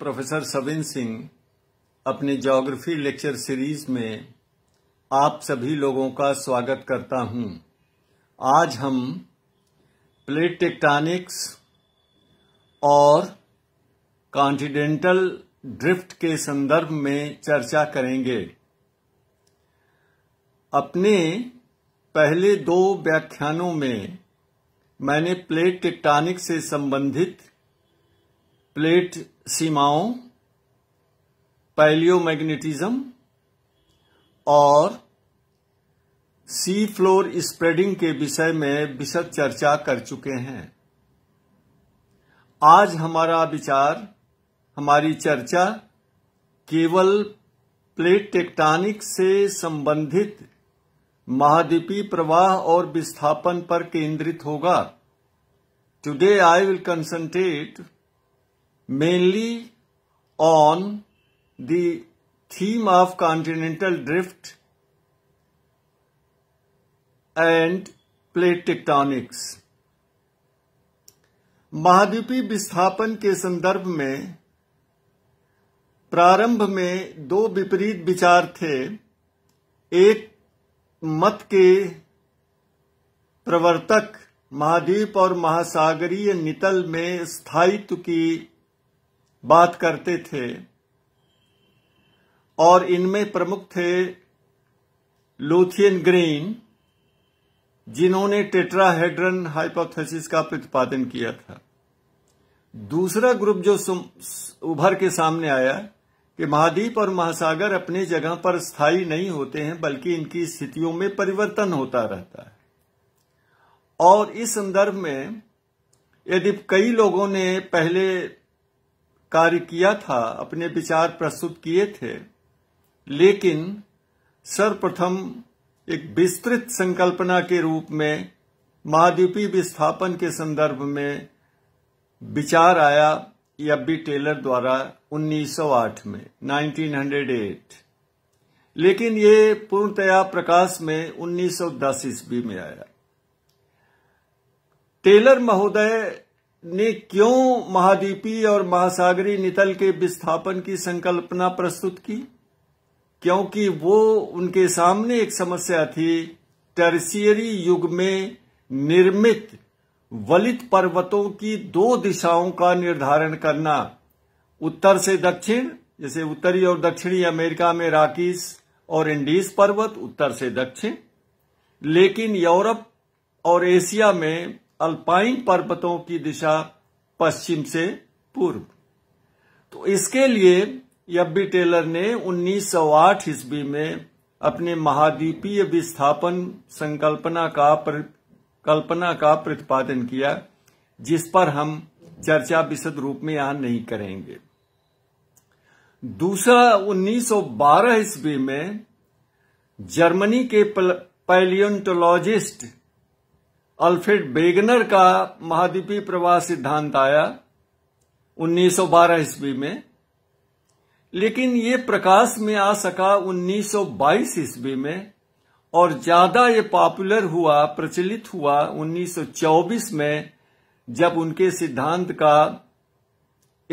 Professor Savin Singh अपने geography lecture series में आप सभी लोगों का स्वागत करता हूं। आज हम प्लेट टेक्टानिक्स और कॉन्टिनेंटल ड्रिफ्ट के संदर्भ में चर्चा करेंगे अपने पहले दो व्याख्यानों में मैंने प्लेट टेक्टॉनिक से संबंधित प्लेट सीमाओं पैलियोमैग्नेटिज्म और सी फ्लोर स्प्रेडिंग के विषय में विशद चर्चा कर चुके हैं आज हमारा विचार हमारी चर्चा केवल प्लेट टेक्टानिक से संबंधित महाद्वीपीय प्रवाह और विस्थापन पर केंद्रित होगा today I will concentrate mainly on the theme of continental drift and plate tectonics महाद्वीपीय विस्थापन के संदर्भ में प्रारंभ में दो विपरीत विचार थे एक मत के प्रवर्तक महाद्वीप और महासागरीय नितल में स्थायित्व की बात करते थे और इनमें प्रमुख थे लूथियन ग्रीन जिन्होंने टेट्राहेड्रन हाइपोथेसिस का प्रतिपादन किया था दूसरा ग्रुप जो उभर के सामने आया कि महाद्वीप और महासागर अपनी जगह पर स्थायी नहीं होते हैं बल्कि इनकी स्थितियों में परिवर्तन होता रहता है और इस संदर्भ में यदि कई लोगों ने पहले कार्य किया था अपने विचार प्रस्तुत किए थे लेकिन सर्वप्रथम एक विस्तृत संकल्पना के रूप में महाद्वीपी विस्थापन के संदर्भ में विचार आया एफ बी टेलर द्वारा 1908 में 1908 लेकिन ये पूर्णतया प्रकाश में 1910 ईस्वी में आया टेलर महोदय ने क्यों महाद्वीपीय और महासागरी नितल के विस्थापन की संकल्पना प्रस्तुत की क्योंकि वो उनके सामने एक समस्या थी टर्सियरी युग में निर्मित वलित पर्वतों की दो दिशाओं का निर्धारण करना उत्तर से दक्षिण जैसे उत्तरी और दक्षिणी अमेरिका में राकीस और इंडीज पर्वत उत्तर से दक्षिण लेकिन यूरोप और एशिया में अल्पाइन पर्वतों की दिशा पश्चिम से पूर्व तो इसके लिए यब्बी टेलर ने 1908 ईस्वी में अपने महाद्वीपीय विस्थापन संकल्पना का प्र, कल्पना का प्रतिपादन किया जिस पर हम चर्चा विशद रूप में यहां नहीं करेंगे दूसरा 1912 ईस्वी में जर्मनी के पल, अल्फ्रेड बेगनर का महाद्वीपीय प्रवाह सिद्धांत आया 1912 ईस्वी में लेकिन ये प्रकाश में आ सका 1922 ईस्वी में और ज्यादा ये पॉपुलर हुआ प्रचलित हुआ 1924 में जब उनके सिद्धांत का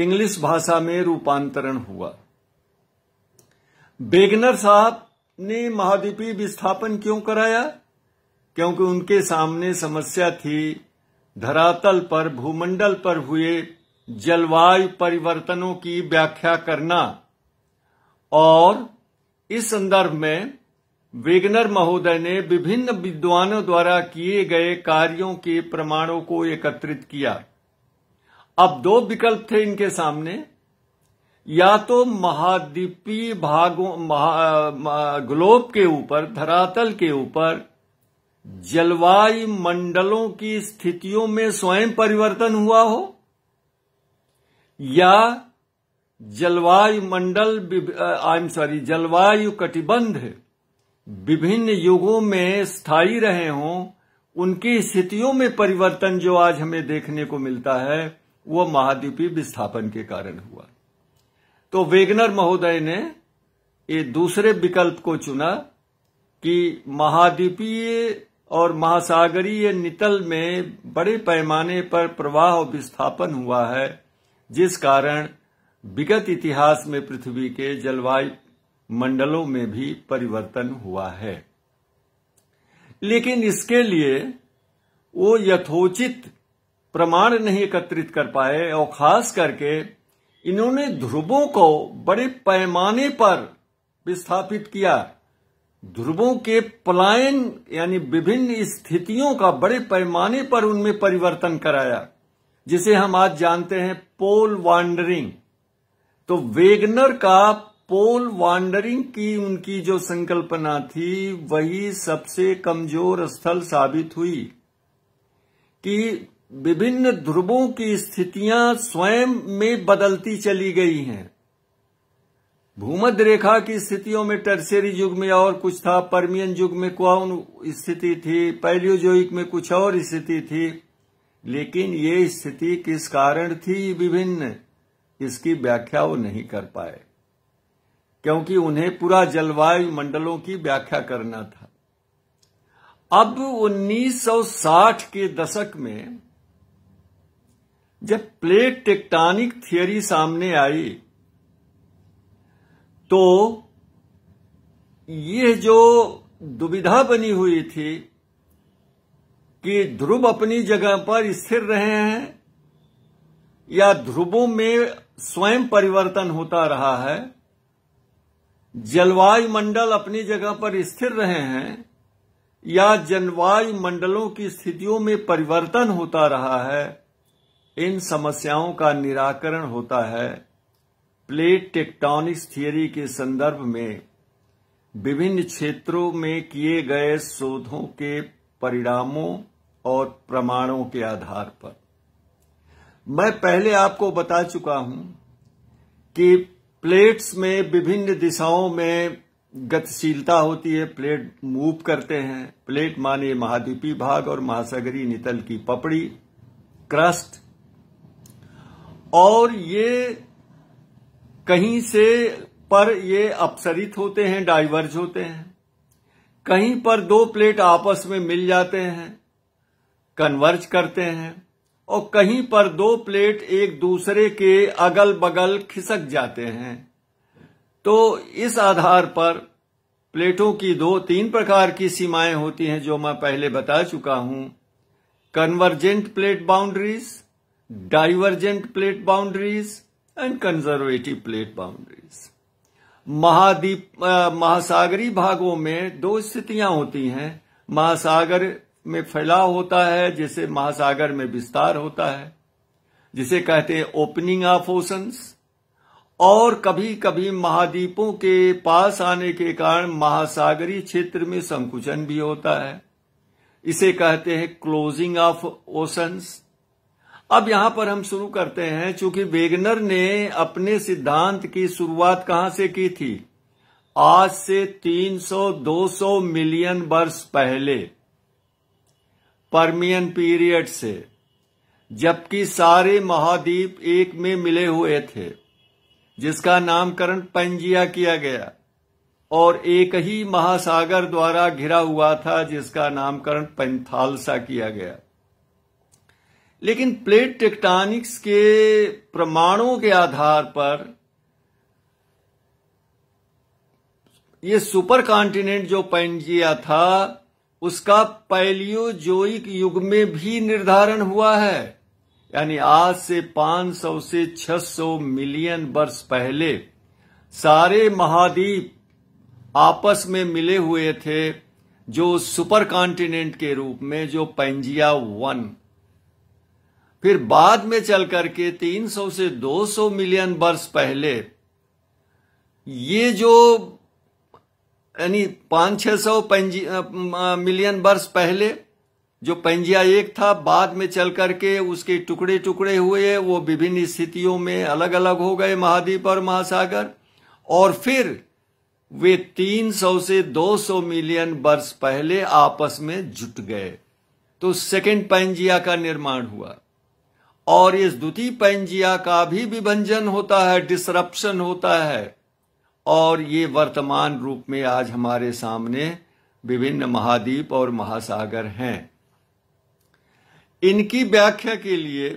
इंग्लिश भाषा में रूपांतरण हुआ बेगनर साहब ने महाद्वीपीय विस्थापन क्यों कराया क्योंकि उनके सामने समस्या थी धरातल पर भूमंडल पर हुए जलवायु परिवर्तनों की व्याख्या करना और इस संदर्भ में वेगनर महोदय ने विभिन्न विद्वानों द्वारा किए गए कार्यों के प्रमाणों को एकत्रित किया अब दो विकल्प थे इनके सामने या तो महाद्वीपीय भागों महा, ग्लोब के ऊपर धरातल के ऊपर जलवायु मंडलों की स्थितियों में स्वयं परिवर्तन हुआ हो या जलवायु मंडल आई एम सॉरी जलवायु कटिबंध विभिन्न युगों में स्थायी रहे हों उनकी स्थितियों में परिवर्तन जो आज हमें देखने को मिलता है वह महाद्वीपीय विस्थापन के कारण हुआ तो वेगनर महोदय ने ये दूसरे विकल्प को चुना कि महाद्वीपीय और महासागरीय नितल में बड़े पैमाने पर प्रवाह विस्थापन हुआ है जिस कारण विगत इतिहास में पृथ्वी के जलवायु मंडलों में भी परिवर्तन हुआ है लेकिन इसके लिए वो यथोचित प्रमाण नहीं एकत्रित कर पाए और खास करके इन्होंने ध्रुवों को बड़े पैमाने पर विस्थापित किया ध्रुवों के पलायन यानी विभिन्न स्थितियों का बड़े पैमाने पर उनमें परिवर्तन कराया जिसे हम आज जानते हैं पोल वांडरिंग तो वेगनर का पोल वांडरिंग की उनकी जो संकल्पना थी वही सबसे कमजोर स्थल साबित हुई कि विभिन्न ध्रुवों की स्थितियां स्वयं में बदलती चली गई हैं भूमध्य रेखा की स्थितियों में टर्सेरी युग में और कुछ था परमियन युग में कौन स्थिति थी पैलियोजोइक में कुछ और स्थिति थी लेकिन ये स्थिति किस कारण थी विभिन्न इसकी व्याख्या वो नहीं कर पाए क्योंकि उन्हें पूरा जलवायु मंडलों की व्याख्या करना था अब 1960 के दशक में जब प्लेट टेक्टानिक थियोरी सामने आई तो यह जो दुविधा बनी हुई थी कि ध्रुव अपनी जगह पर स्थिर रहे हैं या ध्रुवों में स्वयं परिवर्तन होता रहा है जलवायु मंडल अपनी जगह पर स्थिर रहे हैं या जलवायु मंडलों की स्थितियों में परिवर्तन होता रहा है इन समस्याओं का निराकरण होता है प्लेट टेक्टोनिक्स थियोरी के संदर्भ में विभिन्न क्षेत्रों में किए गए शोधों के परिणामों और प्रमाणों के आधार पर मैं पहले आपको बता चुका हूं कि प्लेट्स में विभिन्न दिशाओं में गतिशीलता होती है प्लेट मूव करते हैं प्लेट माने महाद्वीपीय भाग और महासागरी नितल की पपड़ी क्रस्ट और ये कहीं से पर ये अपसरित होते हैं डाइवर्ज होते हैं कहीं पर दो प्लेट आपस में मिल जाते हैं कन्वर्ज करते हैं और कहीं पर दो प्लेट एक दूसरे के अगल बगल खिसक जाते हैं तो इस आधार पर प्लेटों की दो तीन प्रकार की सीमाएं होती हैं जो मैं पहले बता चुका हूं convergent plate boundaries divergent plate boundaries and conservative plate boundaries. महाद्वीप महासागरी भागों में दो स्थितियां होती हैं महासागर में फैलाव होता है जिसे महासागर में विस्तार होता है जिसे कहते हैं ओपनिंग ऑफ ओशंस और कभी कभी महाद्वीपों के पास आने के कारण महासागरी क्षेत्र में संकुचन भी होता है इसे कहते हैं क्लोजिंग ऑफ ओशंस अब यहां पर हम शुरू करते हैं चूंकि वेगनर ने अपने सिद्धांत की शुरुआत कहां से की थी आज से 300-200 मिलियन वर्ष पहले परमियन पीरियड से जबकि सारे महाद्वीप एक में मिले हुए थे जिसका नामकरण पंजिया किया गया और एक ही महासागर द्वारा घिरा हुआ था जिसका नामकरण पंथालसा किया गया लेकिन प्लेट टेक्टोनिक्स के प्रमाणों के आधार पर यह सुपर कॉन्टिनेंट जो पैंजिया था उसका पैलियोजोइक युग में भी निर्धारण हुआ है यानी आज से 500 से 600 मिलियन वर्ष पहले सारे महाद्वीप आपस में मिले हुए थे जो सुपर कॉन्टिनेंट के रूप में जो पेंजिया वन फिर बाद में चल करके 300 से 200 मिलियन वर्ष पहले ये जो यानी पांच छह सौ मिलियन वर्ष पहले जो पंजिया एक था बाद में चल करके उसके टुकड़े टुकड़े हुए वो विभिन्न स्थितियों में अलग अलग हो गए महाद्वीप और महासागर और फिर वे 300 से 200 मिलियन वर्ष पहले आपस में जुट गए तो सेकेंड पैंजिया का निर्माण हुआ और इस द्वितीय पैंजिया का भी विभंजन होता है डिसरप्शन होता है और ये वर्तमान रूप में आज हमारे सामने विभिन्न महाद्वीप और महासागर हैं इनकी व्याख्या के लिए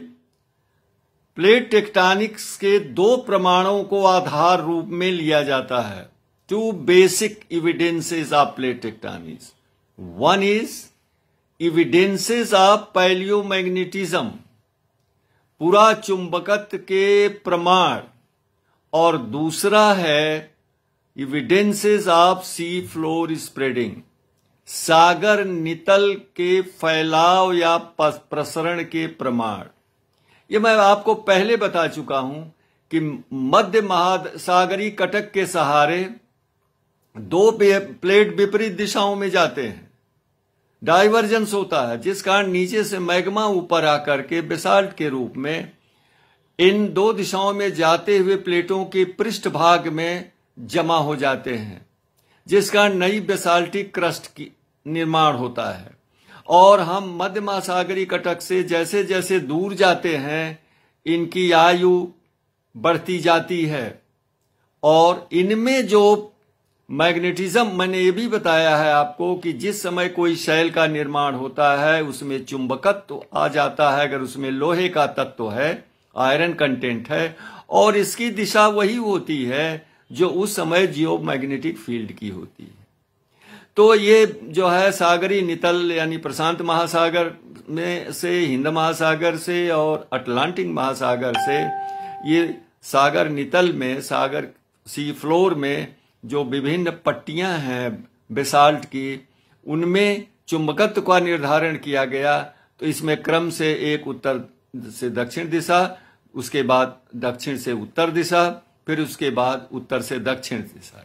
प्लेट टेक्टानिक्स के दो प्रमाणों को आधार रूप में लिया जाता है two basic evidences of plate tectonics one is evidences of palaeo magnetism पूरा चुंबकत्व के प्रमाण और दूसरा है evidences of sea floor spreading सागर नितल के फैलाव या प्रसरण के प्रमाण ये मैं आपको पहले बता चुका हूं कि मध्य महासागरी कटक के सहारे दो प्लेट विपरीत दिशाओं में जाते हैं डाइवर्जेंस होता है जिस कारण नीचे से मैग्मा ऊपर आकर के बेसाल्ट के रूप में इन दो दिशाओं में जाते हुए प्लेटों के पृष्ठ भाग में जमा हो जाते हैं जिस कारण नई बेसाल्टिक क्रस्ट की निर्माण होता है और हम मध्य महासागरी कटक से जैसे जैसे दूर जाते हैं इनकी आयु बढ़ती जाती है और इनमें जो मैग्नेटिज्म मैंने ये भी बताया है आपको कि जिस समय कोई शैल का निर्माण होता है उसमें चुंबकत्व तो आ जाता है अगर उसमें लोहे का तत्व है आयरन कंटेंट है और इसकी दिशा वही होती है जो उस समय जियो मैग्नेटिक फील्ड की होती है तो ये जो है सागरी नितल यानी प्रशांत महासागर में से हिंद महासागर से और अटलांटिक महासागर से ये सागर नितल में सागर सी फ्लोर में जो विभिन्न पट्टियां हैं बेसाल्ट की उनमें चुंबकत्व का निर्धारण किया गया तो इसमें क्रम से एक उत्तर से दक्षिण दिशा उसके बाद दक्षिण से उत्तर दिशा फिर उसके बाद उत्तर से दक्षिण दिशा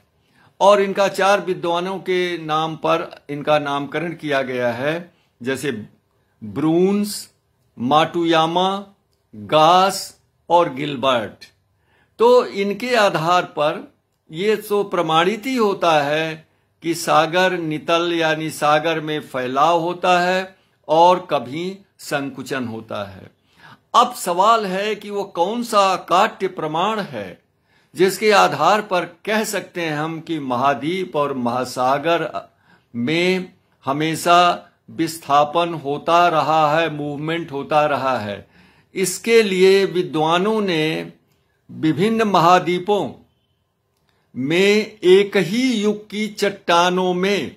और इनका चार विद्वानों के नाम पर इनका नामकरण किया गया है जैसे ब्रून्स माटुयामा गास और गिलबर्ट तो इनके आधार पर ये तो प्रमाणित ही होता है कि सागर नितल यानी सागर में फैलाव होता है और कभी संकुचन होता है अब सवाल है कि वो कौन सा काट्य प्रमाण है जिसके आधार पर कह सकते हैं हम कि महाद्वीप और महासागर में हमेशा विस्थापन होता रहा है मूवमेंट होता रहा है इसके लिए विद्वानों ने विभिन्न महाद्वीपों में एक ही युग की चट्टानों में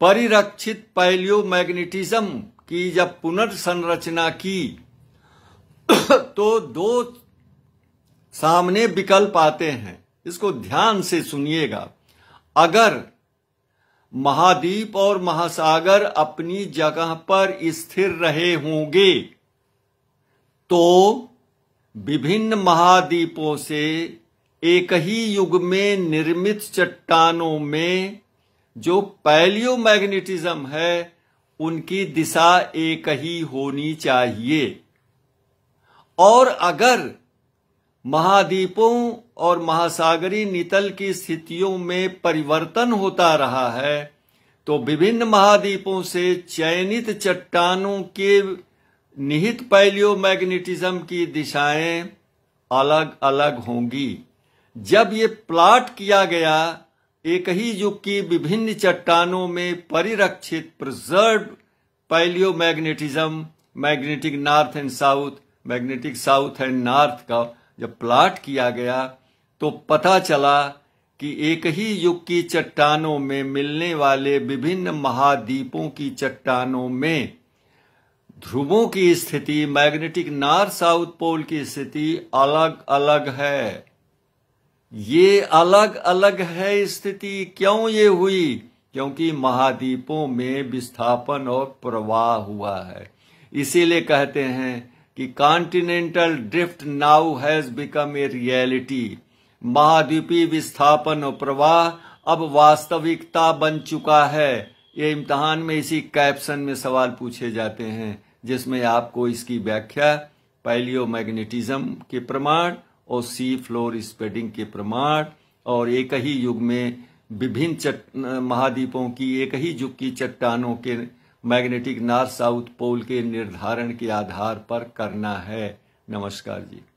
परिरक्षित पैलियो मैग्नेटिज्म की जब पुनर्संरचना की तो दो सामने विकल्प आते हैं इसको ध्यान से सुनिएगा अगर महाद्वीप और महासागर अपनी जगह पर स्थिर रहे होंगे तो विभिन्न महाद्वीपों से एक ही युग में निर्मित चट्टानों में जो पैलियो मैग्नेटिज्म है उनकी दिशा एक ही होनी चाहिए और अगर महाद्वीपों और महासागरी नितल की स्थितियों में परिवर्तन होता रहा है तो विभिन्न महाद्वीपों से चयनित चट्टानों के निहित पैलियो मैग्नेटिज्म की दिशाएं अलग अलग होंगी जब ये प्लाट किया गया एक ही युग की विभिन्न चट्टानों में परिरक्षित preserve palaeo magnetism magnetic north and south magnetic south and north का जब प्लाट किया गया तो पता चला कि एक ही युग की चट्टानों में मिलने वाले विभिन्न महाद्वीपों की चट्टानों में ध्रुवों की स्थिति मैग्नेटिक नॉर्थ साउथ पोल की स्थिति अलग अलग है ये अलग अलग है स्थिति क्यों ये हुई क्योंकि महाद्वीपों में विस्थापन और प्रवाह हुआ है इसीलिए कहते हैं कि continental drift now has become a reality महाद्वीपी विस्थापन और प्रवाह अब वास्तविकता बन चुका है ये इम्तहान में इसी कैप्शन में सवाल पूछे जाते हैं जिसमें आपको इसकी व्याख्या पैलियो मैग्नेटिज्म के प्रमाण और सी फ्लोर स्पेडिंग के प्रमाण और एक ही युग में विभिन्न महाद्वीपों की एक ही युग की चट्टानों के मैग्नेटिक नॉर्थ साउथ पोल के निर्धारण के आधार पर करना है नमस्कार जी